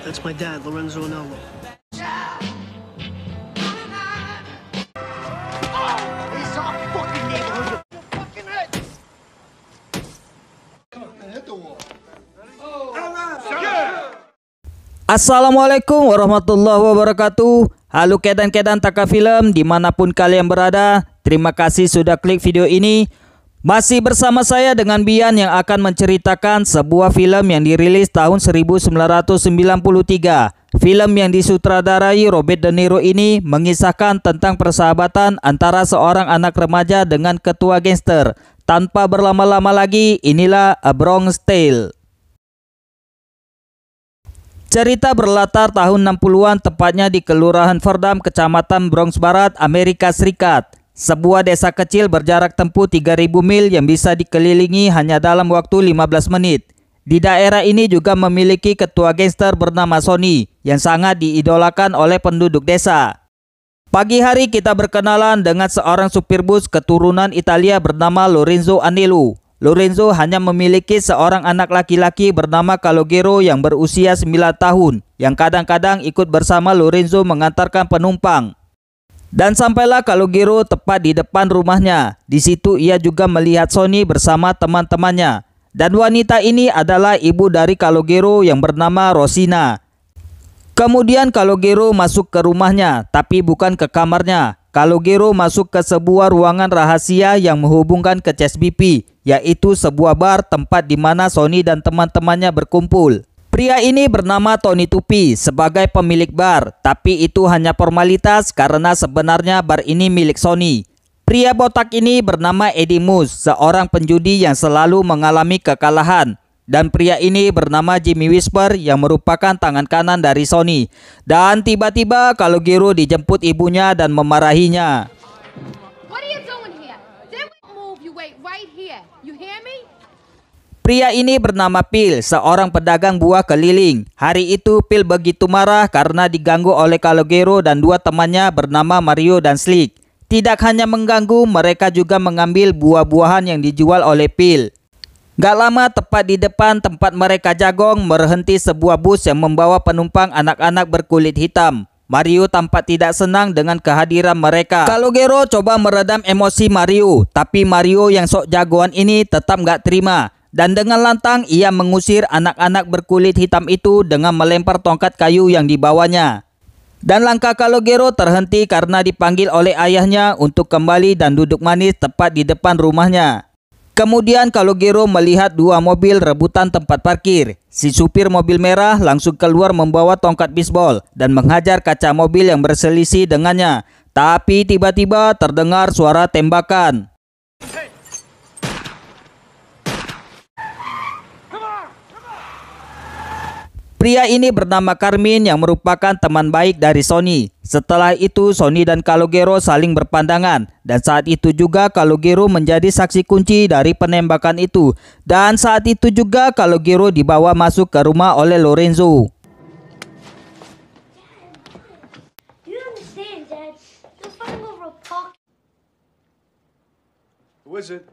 That's my dad, Lorenzo Anello. Assalamualaikum warahmatullahi wabarakatuh Halo kedan-kedan taka film dimanapun kalian berada Terima kasih sudah klik video ini masih bersama saya dengan Bian yang akan menceritakan sebuah film yang dirilis tahun 1993. Film yang disutradarai Robert De Niro ini mengisahkan tentang persahabatan antara seorang anak remaja dengan ketua gangster. Tanpa berlama-lama lagi, inilah A Bronx Tale. Cerita berlatar tahun 60-an tepatnya di Kelurahan Fordham, Kecamatan Bronx Barat, Amerika Serikat. Sebuah desa kecil berjarak tempuh 3000 mil yang bisa dikelilingi hanya dalam waktu 15 menit. Di daerah ini juga memiliki ketua gangster bernama Sony yang sangat diidolakan oleh penduduk desa. Pagi hari kita berkenalan dengan seorang supir bus keturunan Italia bernama Lorenzo Anilu. Lorenzo hanya memiliki seorang anak laki-laki bernama Calogero yang berusia 9 tahun yang kadang-kadang ikut bersama Lorenzo mengantarkan penumpang. Dan sampailah Kalogero tepat di depan rumahnya. Di situ ia juga melihat Sony bersama teman-temannya. Dan wanita ini adalah ibu dari Kalogero yang bernama Rosina. Kemudian Kalogero masuk ke rumahnya, tapi bukan ke kamarnya. Kalogero masuk ke sebuah ruangan rahasia yang menghubungkan ke CSBP, yaitu sebuah bar tempat di mana Sony dan teman-temannya berkumpul. Pria ini bernama Tony Tupi sebagai pemilik bar, tapi itu hanya formalitas karena sebenarnya bar ini milik Sony. Pria botak ini bernama Eddie Moose, seorang penjudi yang selalu mengalami kekalahan. Dan pria ini bernama Jimmy Whisper yang merupakan tangan kanan dari Sony. Dan tiba-tiba kalau Kalogiro dijemput ibunya dan memarahinya. Pria ini bernama Pil, seorang pedagang buah keliling. Hari itu Pil begitu marah karena diganggu oleh Calogero dan dua temannya bernama Mario dan Slick. Tidak hanya mengganggu, mereka juga mengambil buah-buahan yang dijual oleh Pil. Gak lama tepat di depan tempat mereka jagong berhenti sebuah bus yang membawa penumpang anak-anak berkulit hitam. Mario tampak tidak senang dengan kehadiran mereka. Calogero coba meredam emosi Mario, tapi Mario yang sok jagoan ini tetap gak terima. Dan dengan lantang ia mengusir anak-anak berkulit hitam itu dengan melempar tongkat kayu yang dibawanya. Dan langkah Kalogero terhenti karena dipanggil oleh ayahnya untuk kembali dan duduk manis tepat di depan rumahnya. Kemudian Kalogero melihat dua mobil rebutan tempat parkir. Si supir mobil merah langsung keluar membawa tongkat bisbol dan menghajar kaca mobil yang berselisih dengannya. Tapi tiba-tiba terdengar suara tembakan. Pria ini bernama Carmin yang merupakan teman baik dari Sony. Setelah itu, Sony dan Calogero saling berpandangan dan saat itu juga Calogero menjadi saksi kunci dari penembakan itu. Dan saat itu juga Calogero dibawa masuk ke rumah oleh Lorenzo. Who is it?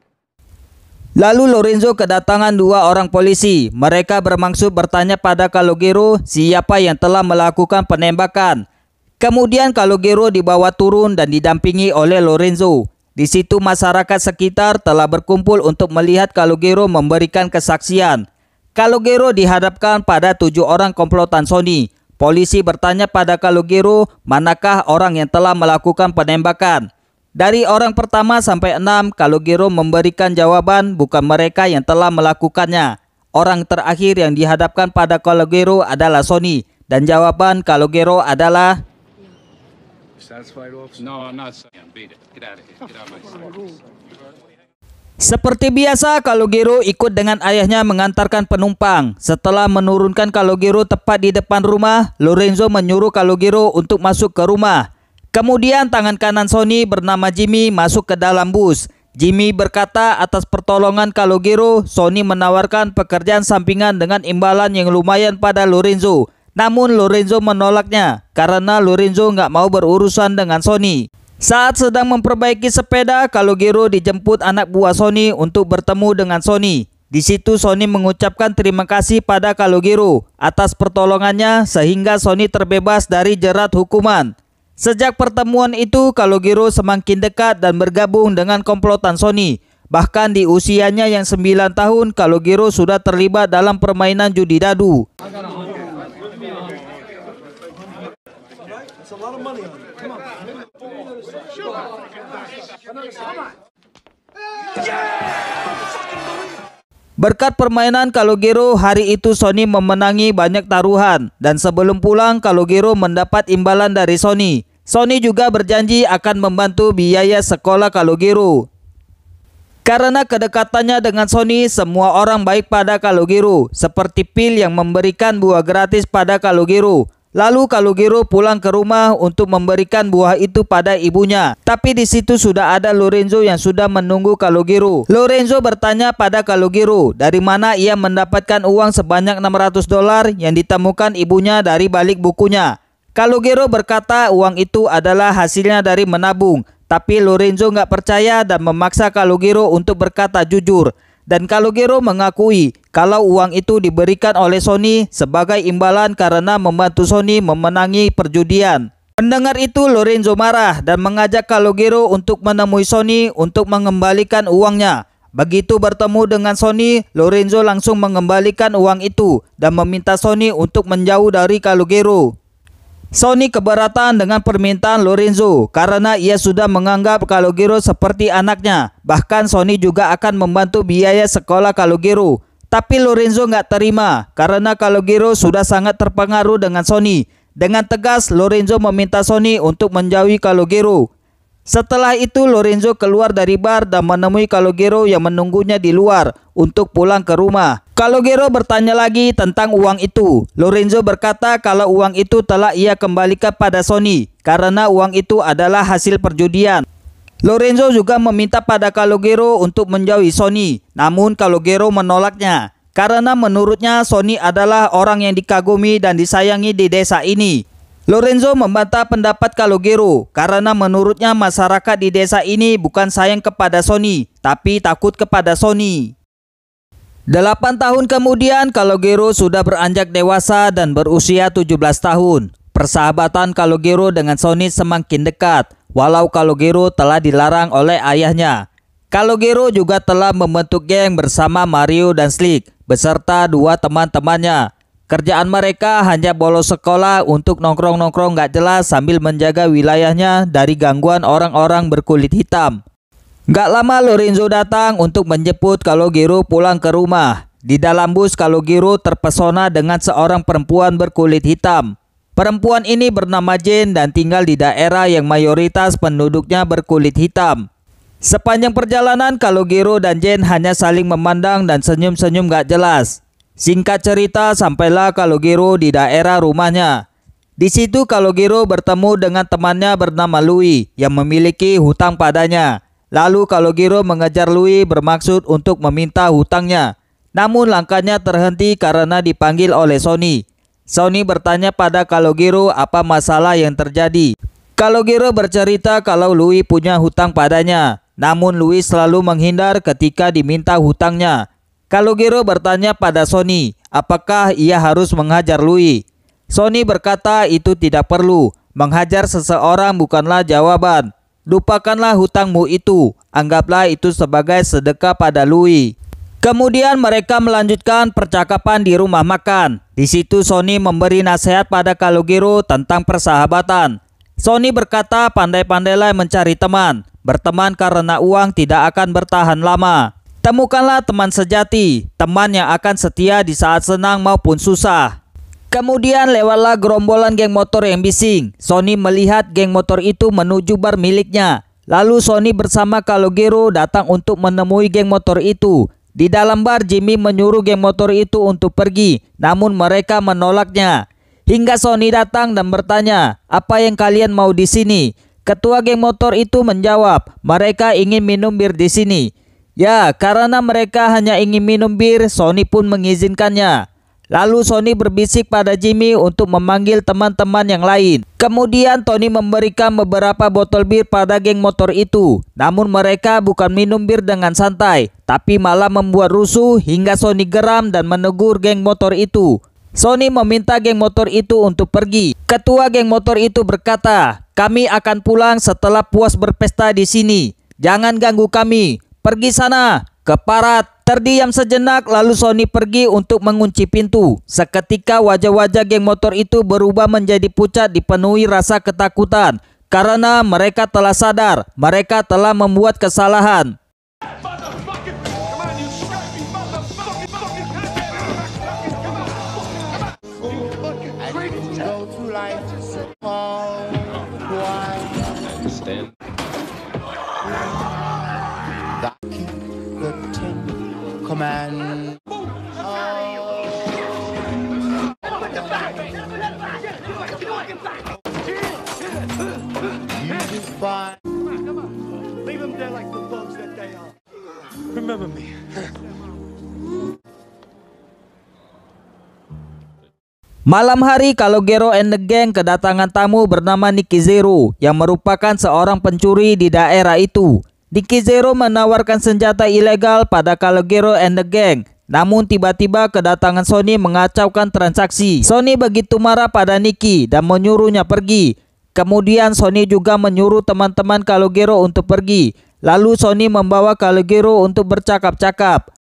Lalu Lorenzo kedatangan dua orang polisi. Mereka bermaksud bertanya pada Calogero siapa yang telah melakukan penembakan. Kemudian Calogero dibawa turun dan didampingi oleh Lorenzo. Di situ masyarakat sekitar telah berkumpul untuk melihat Calogero memberikan kesaksian. Calogero dihadapkan pada tujuh orang komplotan Sony. Polisi bertanya pada Calogero manakah orang yang telah melakukan penembakan. Dari orang pertama sampai enam, kalau Giro memberikan jawaban bukan mereka yang telah melakukannya. Orang terakhir yang dihadapkan pada kalau Giro adalah Sony. Dan jawaban kalau Giro adalah... Seperti biasa, Kalogero ikut dengan ayahnya mengantarkan penumpang. Setelah menurunkan Kalogero tepat di depan rumah, Lorenzo menyuruh Kalogero untuk masuk ke rumah. Kemudian tangan kanan Sony bernama Jimmy masuk ke dalam bus. Jimmy berkata atas pertolongan Kalogiro, Sony menawarkan pekerjaan sampingan dengan imbalan yang lumayan pada Lorenzo. Namun Lorenzo menolaknya karena Lorenzo nggak mau berurusan dengan Sony. Saat sedang memperbaiki sepeda, Kalogiro dijemput anak buah Sony untuk bertemu dengan Sony. Di situ Sony mengucapkan terima kasih pada Kalogiro atas pertolongannya sehingga Sony terbebas dari jerat hukuman. Sejak pertemuan itu, Kalogiro semakin dekat dan bergabung dengan komplotan Sony. Bahkan di usianya yang 9 tahun, Kalogiro sudah terlibat dalam permainan judi dadu. Berkat permainan Kalogero, hari itu Sony memenangi banyak taruhan. Dan sebelum pulang, Kalogero mendapat imbalan dari Sony. Sony juga berjanji akan membantu biaya sekolah Kalugiru. Karena kedekatannya dengan Sony, semua orang baik pada Kalugiru, seperti Pil yang memberikan buah gratis pada Kalugiru. Lalu Kalugiru pulang ke rumah untuk memberikan buah itu pada ibunya. Tapi di situ sudah ada Lorenzo yang sudah menunggu Kalugiru. Lorenzo bertanya pada Kalugiru dari mana ia mendapatkan uang sebanyak 600 dolar yang ditemukan ibunya dari balik bukunya. Kalau Calogero berkata uang itu adalah hasilnya dari menabung, tapi Lorenzo nggak percaya dan memaksa Calogero untuk berkata jujur. Dan Calogero mengakui kalau uang itu diberikan oleh Sony sebagai imbalan karena membantu Sony memenangi perjudian. Mendengar itu Lorenzo marah dan mengajak Calogero untuk menemui Sony untuk mengembalikan uangnya. Begitu bertemu dengan Sony, Lorenzo langsung mengembalikan uang itu dan meminta Sony untuk menjauh dari Calogero. Sony keberatan dengan permintaan Lorenzo karena ia sudah menganggap Calogero seperti anaknya. Bahkan Sony juga akan membantu biaya sekolah Calogero. Tapi Lorenzo nggak terima karena Calogero sudah sangat terpengaruh dengan Sony. Dengan tegas, Lorenzo meminta Sony untuk menjauhi Calogero. Setelah itu Lorenzo keluar dari bar dan menemui Calogero yang menunggunya di luar untuk pulang ke rumah. Calogero bertanya lagi tentang uang itu. Lorenzo berkata kalau uang itu telah ia kembalikan pada Sony karena uang itu adalah hasil perjudian. Lorenzo juga meminta pada Calogero untuk menjauhi Sony, namun Calogero menolaknya karena menurutnya Sony adalah orang yang dikagumi dan disayangi di desa ini. Lorenzo membantah pendapat Kalogero karena menurutnya masyarakat di desa ini bukan sayang kepada Sony, tapi takut kepada Sony. Delapan tahun kemudian Kalogero sudah beranjak dewasa dan berusia 17 tahun. Persahabatan Kalogero dengan Sony semakin dekat, walau Kalogero telah dilarang oleh ayahnya. Kalogero juga telah membentuk geng bersama Mario dan Slick, beserta dua teman-temannya, Kerjaan mereka hanya bolos sekolah untuk nongkrong-nongkrong gak jelas sambil menjaga wilayahnya dari gangguan orang-orang berkulit hitam. Gak lama Lorenzo datang untuk menjemput Kalogiro pulang ke rumah. Di dalam bus Kalogiro terpesona dengan seorang perempuan berkulit hitam. Perempuan ini bernama Jane dan tinggal di daerah yang mayoritas penduduknya berkulit hitam. Sepanjang perjalanan Kalogiro dan Jane hanya saling memandang dan senyum-senyum gak jelas. Singkat cerita, sampailah Kalogiro di daerah rumahnya. Di situ Kalogiro bertemu dengan temannya bernama Louis yang memiliki hutang padanya. Lalu Kalogiro mengejar Louis bermaksud untuk meminta hutangnya. Namun langkahnya terhenti karena dipanggil oleh Sony. Sony bertanya pada Kalogiro apa masalah yang terjadi. Kalogiro bercerita kalau Louis punya hutang padanya. Namun Louis selalu menghindar ketika diminta hutangnya. Calogero bertanya pada Sony, apakah ia harus menghajar Louis. Sony berkata itu tidak perlu, menghajar seseorang bukanlah jawaban. Lupakanlah hutangmu itu, anggaplah itu sebagai sedekah pada Louis. Kemudian mereka melanjutkan percakapan di rumah makan. Di situ Sony memberi nasihat pada Kalogiro tentang persahabatan. Sony berkata pandai-pandailah mencari teman. Berteman karena uang tidak akan bertahan lama. Temukanlah teman sejati, teman yang akan setia di saat senang maupun susah. Kemudian lewatlah gerombolan geng motor yang bising. Sony melihat geng motor itu menuju bar miliknya. Lalu Sony bersama Kalogero datang untuk menemui geng motor itu. Di dalam bar, Jimmy menyuruh geng motor itu untuk pergi, namun mereka menolaknya. Hingga Sony datang dan bertanya, apa yang kalian mau di sini? Ketua geng motor itu menjawab, mereka ingin minum bir di sini. Ya, karena mereka hanya ingin minum bir, Sony pun mengizinkannya. Lalu Sony berbisik pada Jimmy untuk memanggil teman-teman yang lain. Kemudian Tony memberikan beberapa botol bir pada geng motor itu. Namun mereka bukan minum bir dengan santai, tapi malah membuat rusuh hingga Sony geram dan menegur geng motor itu. Sony meminta geng motor itu untuk pergi. Ketua geng motor itu berkata, "Kami akan pulang setelah puas berpesta di sini. Jangan ganggu kami." Pergi sana, ke Parat. Terdiam sejenak lalu Sony pergi untuk mengunci pintu. Seketika wajah-wajah geng motor itu berubah menjadi pucat dipenuhi rasa ketakutan. Karena mereka telah sadar, mereka telah membuat kesalahan. man. Malam hari kalau Gero and the Gang kedatangan tamu bernama Nicky Zero yang merupakan seorang pencuri di daerah itu. Dicky Zero menawarkan senjata ilegal pada Calogero and the Gang. Namun tiba-tiba kedatangan Sony mengacaukan transaksi. Sony begitu marah pada Nicky dan menyuruhnya pergi. Kemudian Sony juga menyuruh teman-teman Calogero untuk pergi. Lalu Sony membawa Calogero untuk bercakap-cakap.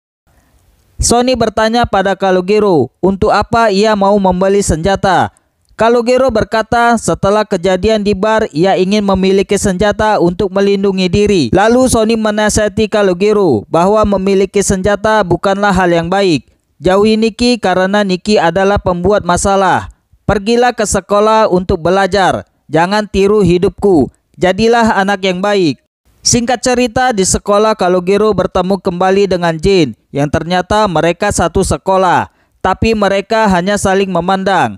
Sony bertanya pada Calogero untuk apa ia mau membeli senjata. Kalogero berkata setelah kejadian di bar ia ingin memiliki senjata untuk melindungi diri. Lalu Sony menasihati Kalogero bahwa memiliki senjata bukanlah hal yang baik. Jauhi Niki karena Niki adalah pembuat masalah. Pergilah ke sekolah untuk belajar. Jangan tiru hidupku. Jadilah anak yang baik. Singkat cerita di sekolah Kalogero bertemu kembali dengan Jane yang ternyata mereka satu sekolah. Tapi mereka hanya saling memandang.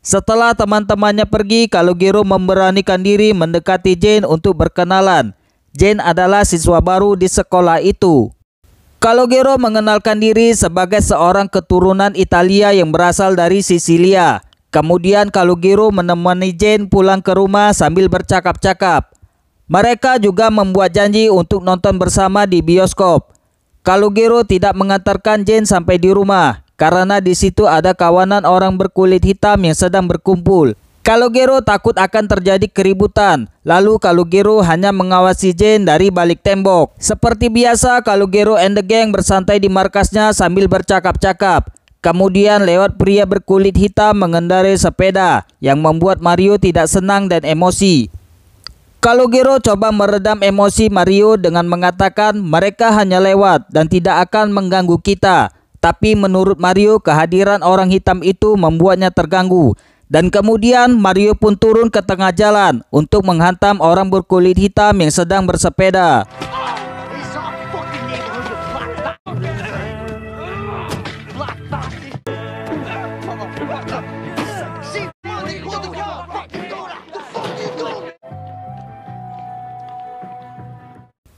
Setelah teman-temannya pergi, Kalugiro memberanikan diri mendekati Jane untuk berkenalan. Jane adalah siswa baru di sekolah itu. Kalugiro mengenalkan diri sebagai seorang keturunan Italia yang berasal dari Sisilia. Kemudian Kalugiro menemani Jane pulang ke rumah sambil bercakap-cakap. Mereka juga membuat janji untuk nonton bersama di bioskop. Kalugiro tidak mengantarkan Jane sampai di rumah karena di situ ada kawanan orang berkulit hitam yang sedang berkumpul. Kalau Gero takut akan terjadi keributan. Lalu Gero hanya mengawasi Jane dari balik tembok. Seperti biasa, Kalogero and the gang bersantai di markasnya sambil bercakap-cakap. Kemudian lewat pria berkulit hitam mengendarai sepeda yang membuat Mario tidak senang dan emosi. Gero coba meredam emosi Mario dengan mengatakan mereka hanya lewat dan tidak akan mengganggu kita. Tapi menurut Mario, kehadiran orang hitam itu membuatnya terganggu. Dan kemudian Mario pun turun ke tengah jalan untuk menghantam orang berkulit hitam yang sedang bersepeda.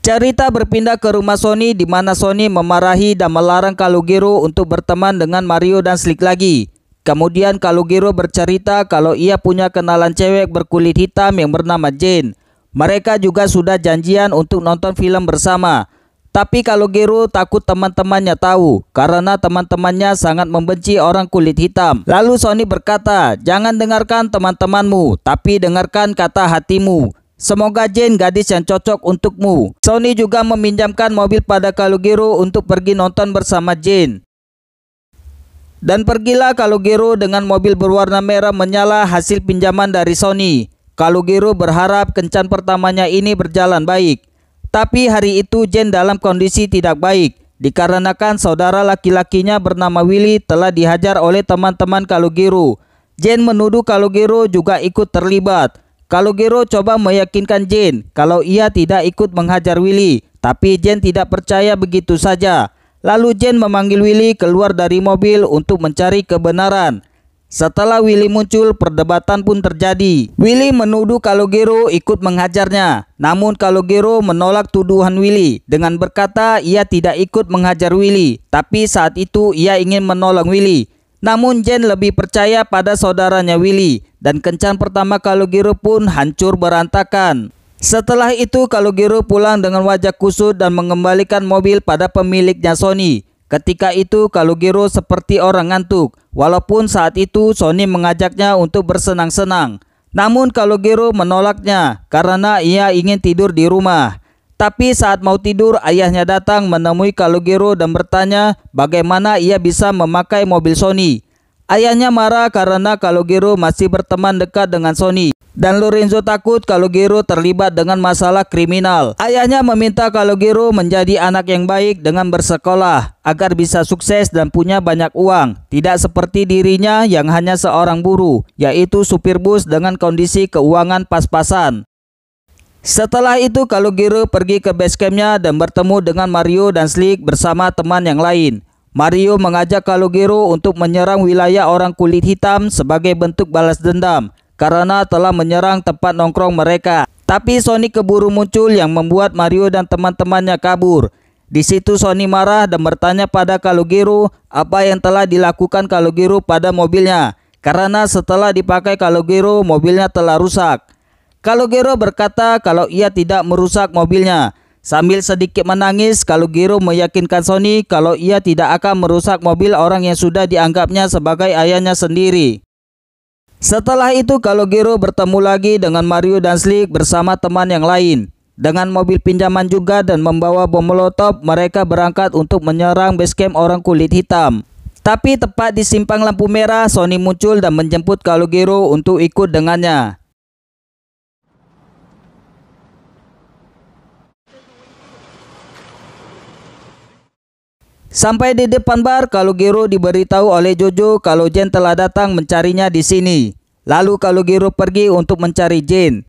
Cerita berpindah ke rumah Sony di mana Sony memarahi dan melarang Kalugiro untuk berteman dengan Mario dan Slick lagi. Kemudian Kalugiro bercerita kalau ia punya kenalan cewek berkulit hitam yang bernama Jane. Mereka juga sudah janjian untuk nonton film bersama. Tapi Kalugiro takut teman-temannya tahu karena teman-temannya sangat membenci orang kulit hitam. Lalu Sony berkata, "Jangan dengarkan teman-temanmu, tapi dengarkan kata hatimu." Semoga Jane gadis yang cocok untukmu. Sony juga meminjamkan mobil pada Kalugiro untuk pergi nonton bersama Jane. Dan pergilah Kalugiro dengan mobil berwarna merah menyala hasil pinjaman dari Sony. Kalugiro berharap kencan pertamanya ini berjalan baik. Tapi hari itu Jane dalam kondisi tidak baik. Dikarenakan saudara laki-lakinya bernama Willy telah dihajar oleh teman-teman Kalugiro. Jane menuduh Kalugiro juga ikut terlibat. Kalau Gero coba meyakinkan Jane kalau ia tidak ikut menghajar Willy, tapi Jane tidak percaya begitu saja. Lalu Jane memanggil Willy keluar dari mobil untuk mencari kebenaran. Setelah Willy muncul, perdebatan pun terjadi. Willy menuduh kalau Gero ikut menghajarnya. Namun kalau Gero menolak tuduhan Willy dengan berkata ia tidak ikut menghajar Willy. Tapi saat itu ia ingin menolong Willy. Namun Jen lebih percaya pada saudaranya Willy dan kencan pertama Kalugiru pun hancur berantakan. Setelah itu Kalugiru pulang dengan wajah kusut dan mengembalikan mobil pada pemiliknya Sony. Ketika itu Kalugiru seperti orang ngantuk walaupun saat itu Sony mengajaknya untuk bersenang-senang. Namun Kalugiru menolaknya karena ia ingin tidur di rumah. Tapi saat mau tidur, ayahnya datang menemui Kalugero dan bertanya bagaimana ia bisa memakai mobil Sony. Ayahnya marah karena Kalugero masih berteman dekat dengan Sony. Dan Lorenzo takut Kalugiro terlibat dengan masalah kriminal. Ayahnya meminta Kalugiro menjadi anak yang baik dengan bersekolah agar bisa sukses dan punya banyak uang. Tidak seperti dirinya yang hanya seorang buruh, yaitu supir bus dengan kondisi keuangan pas-pasan. Setelah itu Kalugiru pergi ke base campnya dan bertemu dengan Mario dan Slick bersama teman yang lain. Mario mengajak Kalugiru untuk menyerang wilayah orang kulit hitam sebagai bentuk balas dendam karena telah menyerang tempat nongkrong mereka. Tapi Sony keburu muncul yang membuat Mario dan teman-temannya kabur. Di situ Sony marah dan bertanya pada Kalugiru apa yang telah dilakukan Kalugiru pada mobilnya. Karena setelah dipakai Kalugiru, mobilnya telah rusak. Kalogero berkata kalau ia tidak merusak mobilnya. Sambil sedikit menangis, Kalogero meyakinkan Sony kalau ia tidak akan merusak mobil orang yang sudah dianggapnya sebagai ayahnya sendiri. Setelah itu Kalogero bertemu lagi dengan Mario dan Slick bersama teman yang lain. Dengan mobil pinjaman juga dan membawa bom molotov, mereka berangkat untuk menyerang base camp orang kulit hitam. Tapi tepat di simpang lampu merah, Sony muncul dan menjemput Kalogero untuk ikut dengannya. Sampai di depan bar, Kalugiro diberitahu oleh Jojo kalau Jen telah datang mencarinya di sini. Lalu Kalugiro pergi untuk mencari Jen.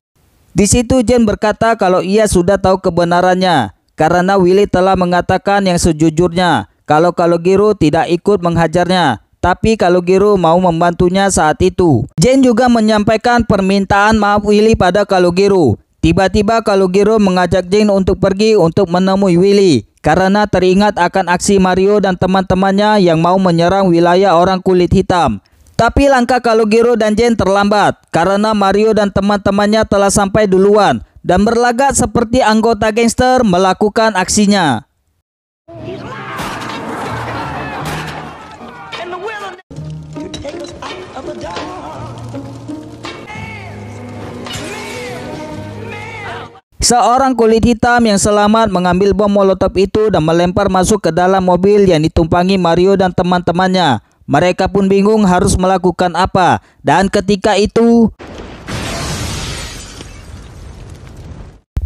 Di situ Jen berkata kalau ia sudah tahu kebenarannya karena Willy telah mengatakan yang sejujurnya kalau Kalugiro tidak ikut menghajarnya. Tapi Kalugiro mau membantunya saat itu. Jen juga menyampaikan permintaan maaf Willy pada Kalugiro. Tiba-tiba Kalugiro mengajak Jen untuk pergi untuk menemui Willy karena teringat akan aksi Mario dan teman-temannya yang mau menyerang wilayah orang kulit hitam. Tapi langkah Giro dan Jen terlambat karena Mario dan teman-temannya telah sampai duluan dan berlagak seperti anggota gangster melakukan aksinya. Seorang kulit hitam yang selamat mengambil bom molotov itu dan melempar masuk ke dalam mobil yang ditumpangi Mario dan teman-temannya. Mereka pun bingung harus melakukan apa. Dan ketika itu...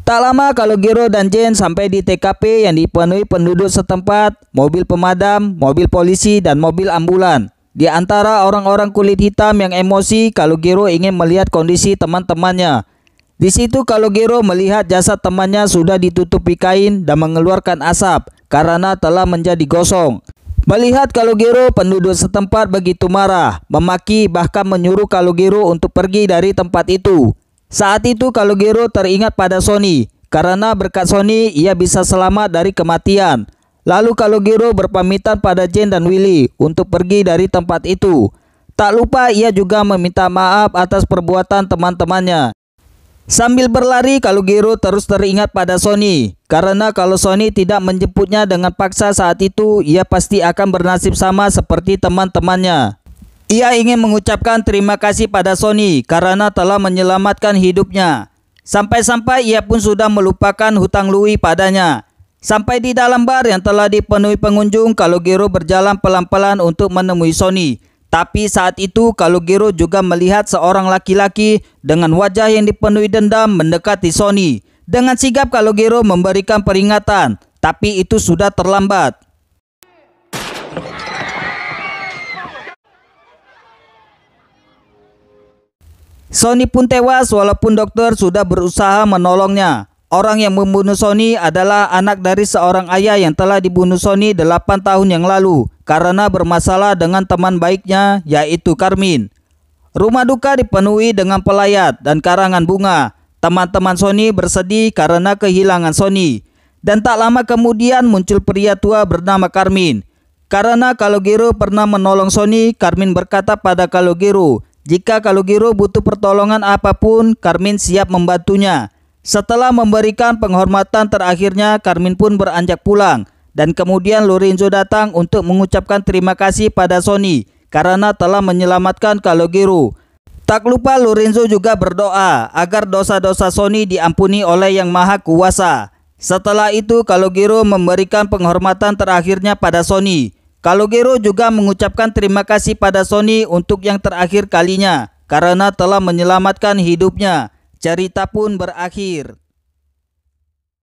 Tak lama kalau Giro dan Jen sampai di TKP yang dipenuhi penduduk setempat, mobil pemadam, mobil polisi, dan mobil ambulan. Di antara orang-orang kulit hitam yang emosi kalau Giro ingin melihat kondisi teman-temannya. Di situ Kalogero melihat jasad temannya sudah ditutupi kain dan mengeluarkan asap karena telah menjadi gosong. Melihat Kalogero, penduduk setempat begitu marah, memaki bahkan menyuruh Kalogero untuk pergi dari tempat itu. Saat itu Kalogero teringat pada Sony, karena berkat Sony ia bisa selamat dari kematian. Lalu Kalogero berpamitan pada Jane dan Willy untuk pergi dari tempat itu. Tak lupa ia juga meminta maaf atas perbuatan teman-temannya. Sambil berlari, Kalugero terus teringat pada Sony, karena kalau Sony tidak menjemputnya dengan paksa saat itu, ia pasti akan bernasib sama seperti teman-temannya. Ia ingin mengucapkan terima kasih pada Sony karena telah menyelamatkan hidupnya. Sampai-sampai ia pun sudah melupakan hutang Louis padanya. Sampai di dalam bar yang telah dipenuhi pengunjung, Kalugero berjalan pelan-pelan untuk menemui Sony. Tapi saat itu Kalugero juga melihat seorang laki-laki dengan wajah yang dipenuhi dendam mendekati Sony. Dengan sigap Kalugero memberikan peringatan, tapi itu sudah terlambat. Sony pun tewas walaupun dokter sudah berusaha menolongnya. Orang yang membunuh Sony adalah anak dari seorang ayah yang telah dibunuh Sony 8 tahun yang lalu karena bermasalah dengan teman baiknya yaitu Karmin. Rumah duka dipenuhi dengan pelayat dan karangan bunga. Teman-teman Sony bersedih karena kehilangan Sony. Dan tak lama kemudian muncul pria tua bernama Karmin. Karena Kalogiro pernah menolong Sony, Karmin berkata pada Kalogiro, jika Kalogiro butuh pertolongan apapun, Karmin siap membantunya. Setelah memberikan penghormatan terakhirnya, Karmin pun beranjak pulang. Dan kemudian Lorenzo datang untuk mengucapkan terima kasih pada Sony karena telah menyelamatkan Kalogiru. Tak lupa Lorenzo juga berdoa agar dosa-dosa Sony diampuni oleh Yang Maha Kuasa. Setelah itu Kalogiru memberikan penghormatan terakhirnya pada Sony. Kalogiru juga mengucapkan terima kasih pada Sony untuk yang terakhir kalinya karena telah menyelamatkan hidupnya cerita pun berakhir.